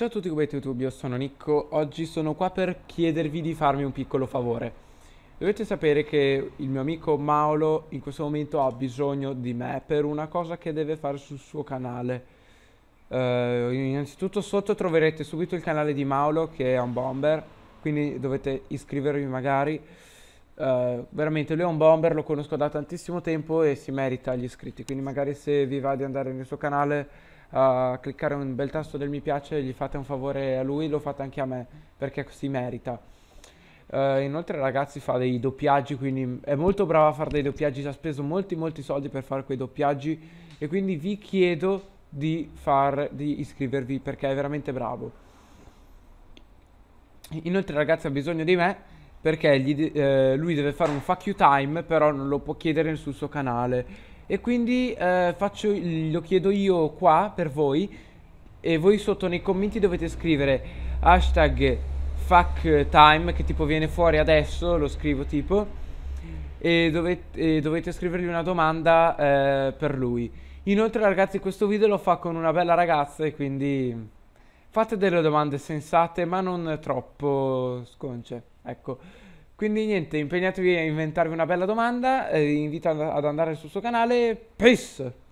Ciao a tutti cubetti YouTube, io sono Nicco, oggi sono qua per chiedervi di farmi un piccolo favore. Dovete sapere che il mio amico Maolo in questo momento ha bisogno di me per una cosa che deve fare sul suo canale. Uh, innanzitutto sotto troverete subito il canale di Maolo che è un bomber, quindi dovete iscrivervi magari. Uh, veramente lui è un bomber, lo conosco da tantissimo tempo e si merita gli iscritti, quindi magari se vi va di andare nel suo canale a cliccare un bel tasto del mi piace, gli fate un favore a lui, lo fate anche a me, perché si merita. Uh, inoltre ragazzi fa dei doppiaggi, quindi è molto brava a fare dei doppiaggi, ha speso molti molti soldi per fare quei doppiaggi e quindi vi chiedo di, far, di iscrivervi perché è veramente bravo. Inoltre ragazzi ha bisogno di me perché gli, eh, lui deve fare un fuck you time però non lo può chiedere sul suo canale e quindi eh, faccio, lo chiedo io qua per voi e voi sotto nei commenti dovete scrivere hashtag fuck time che tipo viene fuori adesso, lo scrivo tipo e dovete, e dovete scrivergli una domanda eh, per lui. Inoltre ragazzi questo video lo fa con una bella ragazza e quindi fate delle domande sensate ma non troppo sconce, ecco. Quindi niente, impegnatevi a inventarvi una bella domanda, vi eh, invito ad andare sul suo canale, peace!